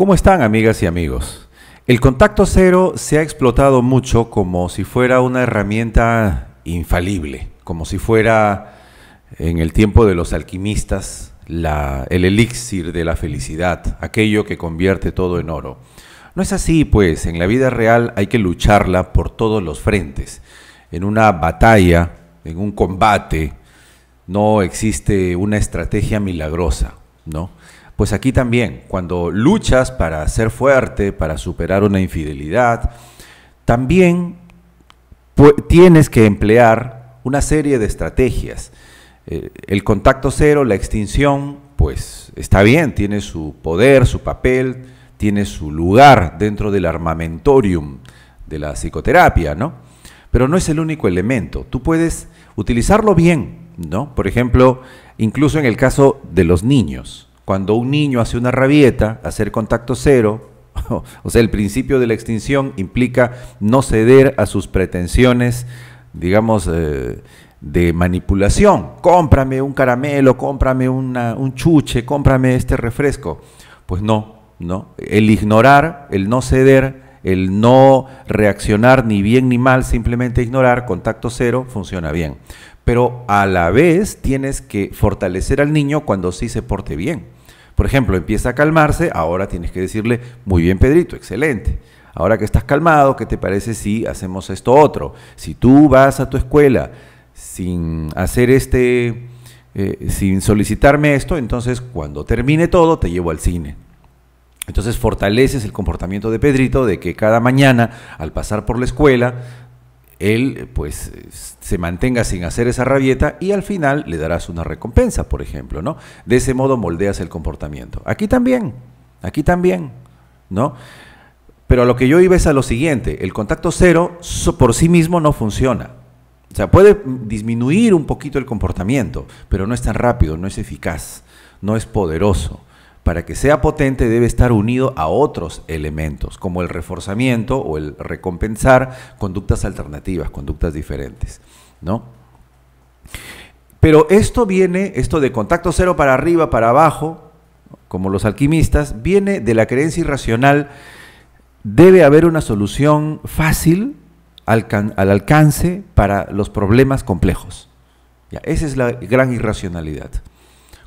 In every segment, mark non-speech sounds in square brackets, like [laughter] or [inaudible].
¿Cómo están amigas y amigos? El contacto cero se ha explotado mucho como si fuera una herramienta infalible, como si fuera en el tiempo de los alquimistas el elixir de la felicidad, aquello que convierte todo en oro. No es así, pues, en la vida real hay que lucharla por todos los frentes. En una batalla, en un combate, no existe una estrategia milagrosa, ¿no? Pues aquí también, cuando luchas para ser fuerte, para superar una infidelidad, también tienes que emplear una serie de estrategias. Eh, el contacto cero, la extinción, pues está bien, tiene su poder, su papel, tiene su lugar dentro del armamentorium de la psicoterapia, ¿no? Pero no es el único elemento. Tú puedes utilizarlo bien, ¿no? Por ejemplo, incluso en el caso de los niños cuando un niño hace una rabieta, hacer contacto cero, [laughs] o sea, el principio de la extinción implica no ceder a sus pretensiones, digamos, eh, de manipulación. Cómprame un caramelo, cómprame un chuche, cómprame este refresco. Pues no, no. El ignorar, el no ceder, el no reaccionar ni bien ni mal, simplemente ignorar, contacto cero, funciona bien. Pero a la vez tienes que fortalecer al niño cuando sí se porte bien por ejemplo, empieza a calmarse, ahora tienes que decirle, muy bien Pedrito, excelente. Ahora que estás calmado, ¿qué te parece si hacemos esto otro? Si tú vas a tu escuela sin hacer este, eh, sin solicitarme esto, entonces cuando termine todo te llevo al cine. Entonces fortaleces el comportamiento de Pedrito de que cada mañana al pasar por la escuela él pues eh, se mantenga sin hacer esa rabieta y al final le darás una recompensa, por ejemplo, ¿no? De ese modo moldeas el comportamiento. Aquí también, aquí también, ¿no? Pero a lo que yo iba es a lo siguiente, el contacto cero por sí mismo no funciona. O sea, puede disminuir un poquito el comportamiento, pero no es tan rápido, no es eficaz, no es poderoso para que sea potente debe estar unido a otros elementos, como el reforzamiento o el recompensar conductas alternativas, conductas diferentes, ¿no? Pero esto viene, esto de contacto cero para arriba, para abajo, como los alquimistas, viene de la creencia irracional, debe haber una solución fácil al alcance para los problemas complejos. esa es la gran irracionalidad.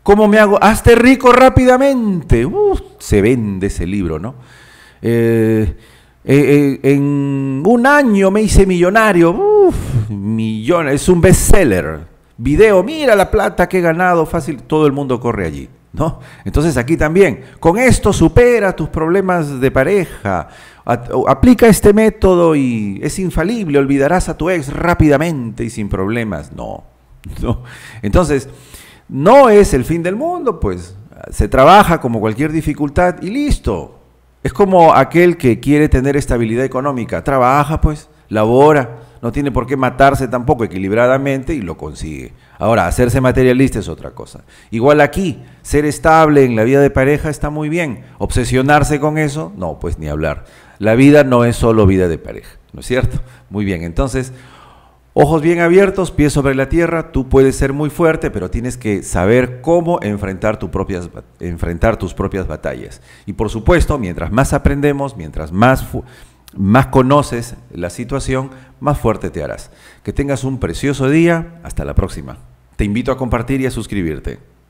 ¿Cómo me hago? Hazte rico rápidamente. Uh, se vende ese libro, ¿no? Eh, eh, eh, en un año me hice millonario. millones. Es un bestseller. Video, mira la plata que he ganado. Fácil, todo el mundo corre allí. ¿No? Entonces aquí también, con esto supera tus problemas de pareja, aplica este método y es infalible, olvidarás a tu ex rápidamente y sin problemas. no. [laughs] Entonces, no es el fin del mundo, pues. Se trabaja como cualquier dificultad y listo. Es como aquel que quiere tener estabilidad económica. Trabaja, pues, labora, no tiene por qué matarse tampoco equilibradamente y lo consigue. Ahora, hacerse materialista es otra cosa. Igual aquí, ser estable en la vida de pareja está muy bien. Obsesionarse con eso, no, pues ni hablar. La vida no es solo vida de pareja, ¿no es cierto? Muy bien, entonces... Ojos bien abiertos, pies sobre la tierra, tú puedes ser muy fuerte, pero tienes que saber cómo enfrentar, tus propias batallas. Y por supuesto, mientras más aprendemos, mientras más, más conoces la situación, más fuerte te harás. Que tengas un precioso día, hasta la próxima. Te invito a compartir y a suscribirte.